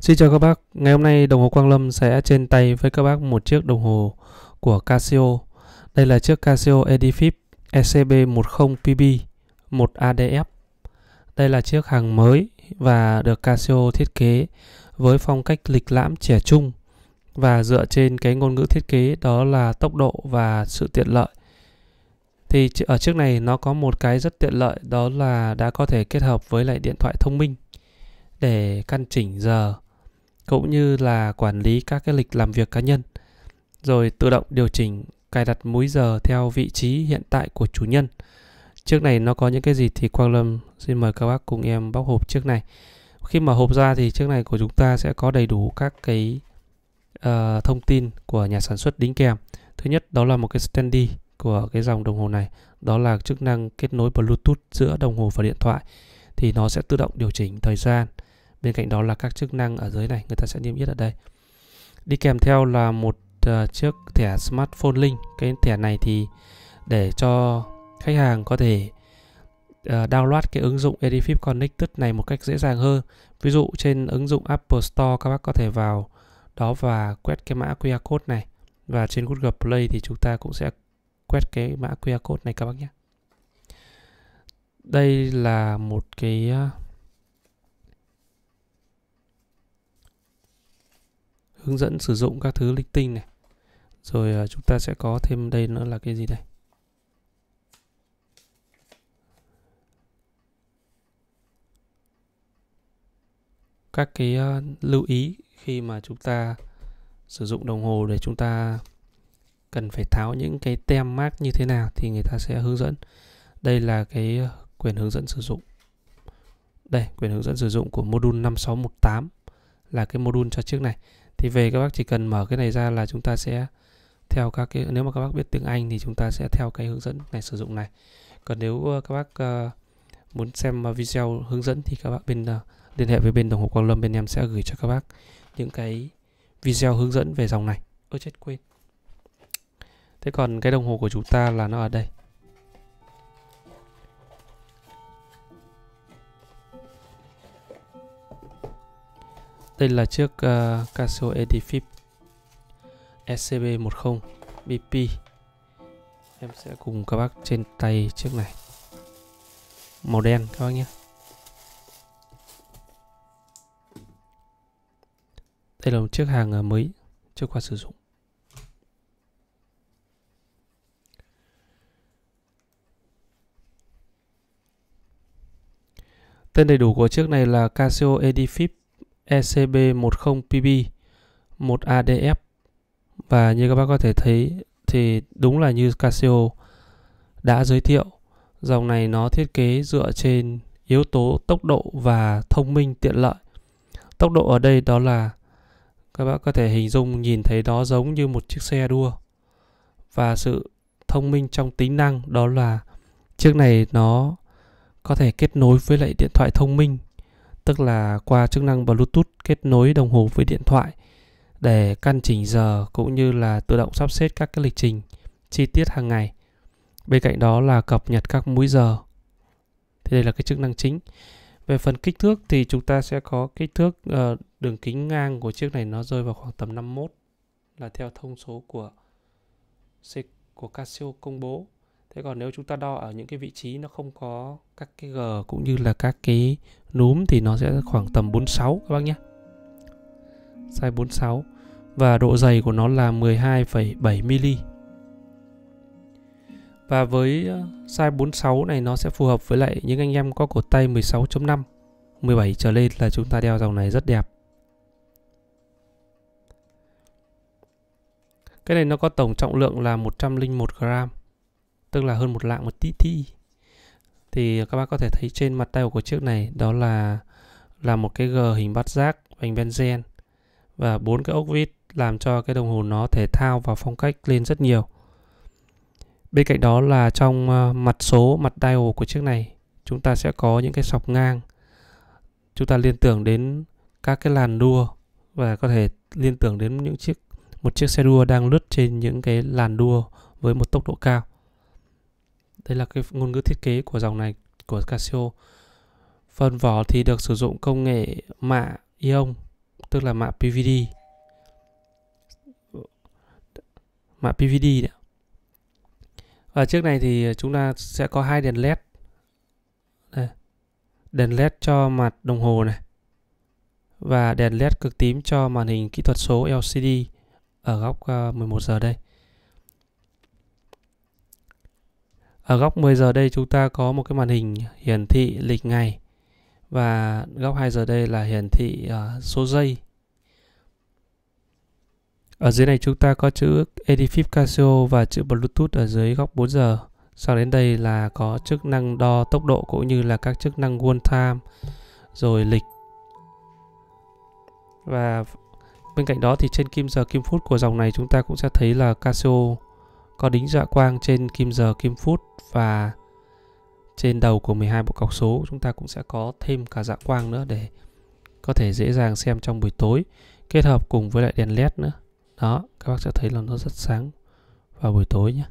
Xin chào các bác, ngày hôm nay đồng hồ Quang Lâm sẽ trên tay với các bác một chiếc đồng hồ của Casio. Đây là chiếc Casio Edifip e ECB10PB 1ADF. Đây là chiếc hàng mới và được Casio thiết kế với phong cách lịch lãm trẻ trung và dựa trên cái ngôn ngữ thiết kế đó là tốc độ và sự tiện lợi. Thì ở chiếc này nó có một cái rất tiện lợi đó là đã có thể kết hợp với lại điện thoại thông minh để căn chỉnh giờ cũng như là quản lý các cái lịch làm việc cá nhân rồi tự động điều chỉnh cài đặt múi giờ theo vị trí hiện tại của chủ nhân trước này nó có những cái gì thì Quang Lâm xin mời các bác cùng em bóc hộp trước này khi mở hộp ra thì trước này của chúng ta sẽ có đầy đủ các cái uh, thông tin của nhà sản xuất đính kèm thứ nhất đó là một cái standy của cái dòng đồng hồ này đó là chức năng kết nối Bluetooth giữa đồng hồ và điện thoại thì nó sẽ tự động điều chỉnh thời gian bên cạnh đó là các chức năng ở dưới này người ta sẽ niêm yết ở đây đi kèm theo là một uh, chiếc thẻ smartphone link cái thẻ này thì để cho khách hàng có thể uh, download cái ứng dụng Edifip Connected này một cách dễ dàng hơn ví dụ trên ứng dụng Apple Store các bác có thể vào đó và quét cái mã QR code này và trên Google Play thì chúng ta cũng sẽ quét cái mã QR code này các bác nhé đây là một cái uh, hướng dẫn sử dụng các thứ linh tinh này rồi à, chúng ta sẽ có thêm đây nữa là cái gì đây các cái à, lưu ý khi mà chúng ta sử dụng đồng hồ để chúng ta cần phải tháo những cái tem mát như thế nào thì người ta sẽ hướng dẫn đây là cái quyền hướng dẫn sử dụng đây quyền hướng dẫn sử dụng của module 5618 là cái module cho chiếc này thì về các bác chỉ cần mở cái này ra là chúng ta sẽ theo các cái nếu mà các bác biết tiếng Anh thì chúng ta sẽ theo cái hướng dẫn này sử dụng này còn nếu ờ, các bác uh, muốn xem ờ, video hướng dẫn thì các bác bên uh, liên hệ với bên đồng hồ Quang Lâm bên em sẽ gửi cho các bác những cái video hướng dẫn về dòng này ơ chết quên thế còn cái đồng hồ của chúng ta là nó ở đây Đây là chiếc uh, Casio EDFIP SCB10 BP Em sẽ cùng các bác trên tay chiếc này Màu đen các bác nhé Đây là một chiếc hàng ờ, mới chưa qua sử dụng Tên đầy đủ của chiếc này là Casio Edifip ECB10PB, 1ADF và như các bác có thể thấy thì đúng là như Casio đã giới thiệu dòng này nó thiết kế dựa trên yếu tố tốc độ và thông minh tiện lợi tốc độ ở đây đó là các bác có thể hình dung nhìn thấy đó giống như một chiếc xe đua và sự thông minh trong tính năng đó là chiếc này nó có thể kết nối với lại điện thoại thông minh tức là qua chức năng Bluetooth kết nối đồng hồ với điện thoại để căn chỉnh giờ cũng như là tự động sắp xếp các cái lịch trình chi tiết hàng ngày. Bên cạnh đó là cập nhật các múi giờ. Thì đây là cái chức năng chính. Về phần kích thước thì chúng ta sẽ có kích thước ờ, đường kính ngang của chiếc này nó rơi vào khoảng tầm 51 là theo thông số của của Casio công bố Thế còn nếu chúng ta đo ở những cái vị trí nó không có các cái g cũng như là các cái núm thì nó sẽ khoảng tầm 46 các bác nhé. Size 46 và độ dày của nó là 12,7 mm. Và với uh, size 46 này nó sẽ phù hợp với lại những anh em có cột tay 16.5, 17 trở lên là chúng ta đeo dòng này rất đẹp. Cái này nó có tổng trọng lượng là 101 gram tức là hơn một lạng một tí thi thì các bác có thể thấy trên mặt tay của chiếc này đó là là một cái g hình bát giác vành benzen và bốn cái ốc vít làm cho cái đồng hồ nó thể thao và phong cách lên rất nhiều bên cạnh đó là trong ờ, mặt số mặt dial của chiếc này chúng ta sẽ có những cái sọc ngang chúng ta liên tưởng đến các cái làn đua và có thể liên tưởng đến những chiếc một chiếc xe đua đang lướt trên những cái làn đua với một tốc độ cao đây là cái ngôn ngữ thiết kế của dòng này của Casio. Phần vỏ thì được sử dụng công nghệ mạ ion, tức là mạ PVD. Mạ PVD đấy. Và trước này thì chúng ta sẽ có hai đèn led. Đây. Đèn led cho mặt đồng hồ này và đèn led cực tím cho màn hình kỹ thuật số LCD ở góc 11 ờ, giờ đây. ở góc 10 giờ đây chúng ta có một cái màn hình hiển thị lịch ngày và góc 2 giờ đây là hiển thị uh, số giây ở dưới này chúng ta có chữ Edifip Casio và chữ Bluetooth ở dưới góc 4 giờ sau đến đây là có chức năng đo tốc độ cũng như là các chức năng one time rồi lịch và bên cạnh đó thì trên kim giờ kim phút của dòng này chúng ta cũng sẽ thấy là Casio có đính dọa dạ quang trên kim giờ, kim phút và trên đầu của 12 bộ cọc số chúng ta cũng sẽ có thêm cả dạ quang nữa để có thể dễ dàng xem trong buổi tối kết hợp cùng với lại đèn led nữa đó các bác sẽ thấy là nó rất sáng vào buổi tối nhé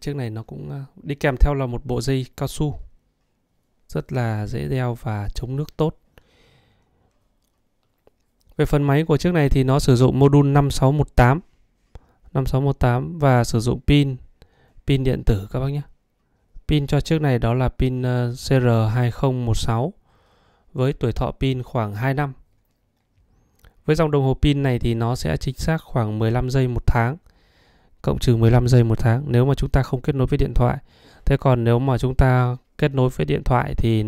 chiếc này nó cũng ờ, đi kèm theo là một bộ dây cao su rất là dễ đeo và chống nước tốt về phần máy của chiếc này thì nó sử dụng module 5618 5618 và sử dụng pin pin điện tử các bác nhé. Pin cho chiếc này đó là pin ờ, CR2016 với tuổi thọ pin khoảng 2 năm. Với dòng đồng hồ pin này thì nó sẽ chính xác khoảng 15 giây một tháng cộng trừ 15 giây một tháng nếu mà chúng ta không kết nối với điện thoại. Thế còn nếu mà chúng ta kết nối với điện thoại thì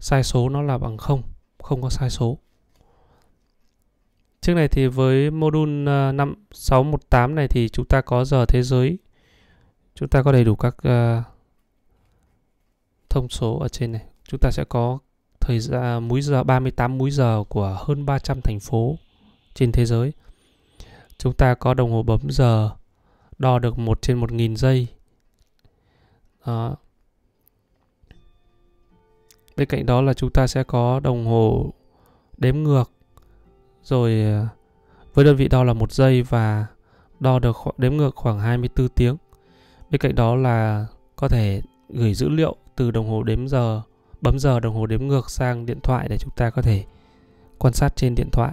sai số nó là bằng 0, không có sai số. Trước này thì với module 5, à, 618 này thì chúng ta có giờ thế giới. Chúng ta có đầy đủ các uh, thông số ở trên này. Chúng ta sẽ có thời gian à, múi giờ 38 múi giờ của hơn 300 thành phố trên thế giới. Chúng ta có đồng hồ bấm giờ đo được 1 trên 1.000 giây. Đó. Bên cạnh đó là chúng ta sẽ có đồng hồ đếm ngược rồi ờ, với đơn vị đo là một giây và đo được đếm ngược khoảng 24 tiếng. Bên cạnh đó là có thể gửi dữ liệu từ đồng hồ đếm giờ, bấm giờ đồng hồ đếm ngược sang điện thoại để chúng ta có thể quan sát trên điện thoại.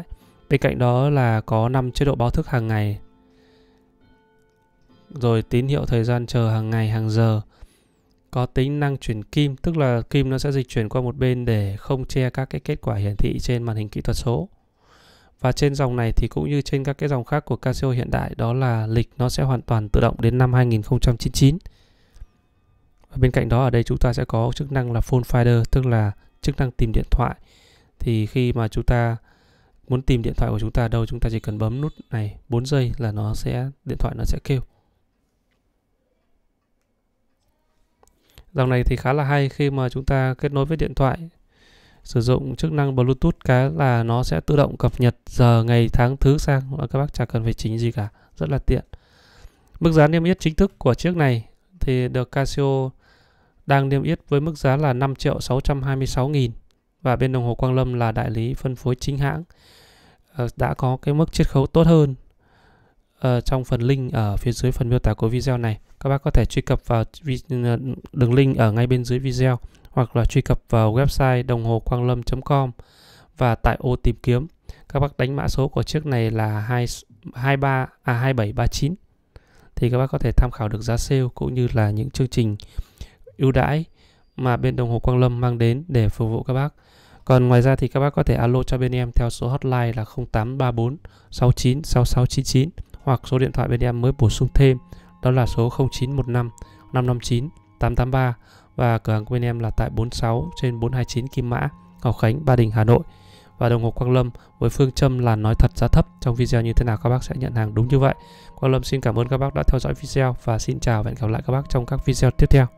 Bên cạnh đó là có 5 chế độ báo thức hàng ngày. Rồi tín hiệu thời gian chờ hàng ngày, hàng giờ. Có tính năng chuyển kim, tức là kim nó sẽ dịch chuyển qua một bên để không che các cái kết quả hiển thị trên màn hình kỹ thuật số. Và trên dòng này thì cũng như trên các cái dòng khác của Casio hiện đại đó là lịch nó sẽ hoàn toàn tự động đến năm 2099. Và bên cạnh đó ở đây chúng ta sẽ có chức năng là Phone Finder tức là chức năng tìm điện thoại. Thì khi mà chúng ta muốn tìm điện thoại của chúng ta đâu chúng ta chỉ cần bấm nút này 4 giây là nó sẽ điện thoại nó sẽ kêu. Dòng này thì khá là hay khi mà chúng ta kết nối với điện thoại sử dụng chức năng Bluetooth cái là nó sẽ tự động cập nhật giờ ngày tháng thứ sang và các bác chẳng cần phải chỉnh gì cả rất là tiện mức giá niêm yết chính thức của chiếc này thì được Casio đang niêm yết với mức giá là 5 triệu 626 nghìn và bên đồng hồ Quang Lâm là đại lý phân phối chính hãng ờ, đã có cái mức chiết khấu tốt hơn uh, trong phần link ở phía dưới phần miêu tả của video này các bác có thể truy cập vào ờ, đường link ở ngay bên dưới video hoặc là truy cập vào website đồng hồ quang lâm.com và tại ô tìm kiếm các bác đánh mã số của chiếc này là 2, 23 à 2739 thì các bác có thể tham khảo được giá sale cũng như là những chương trình ưu đãi mà bên đồng hồ Quang Lâm mang đến để phục vụ các bác. Còn ngoài ra thì các bác có thể alo cho bên em theo số hotline là 0834 69 6699 hoặc số điện thoại bên em mới bổ sung thêm đó là số 0915 559 883 và cửa hàng của bên em là tại 46 trên 429 Kim Mã, Ngọc Khánh, Ba Đình, Hà Nội và đồng hồ Quang Lâm với phương châm là nói thật giá thấp trong video như thế nào các bác sẽ nhận hàng đúng như vậy. Quang Lâm xin cảm ơn các bác đã theo dõi video và xin chào và hẹn gặp lại các bác trong các video tiếp theo.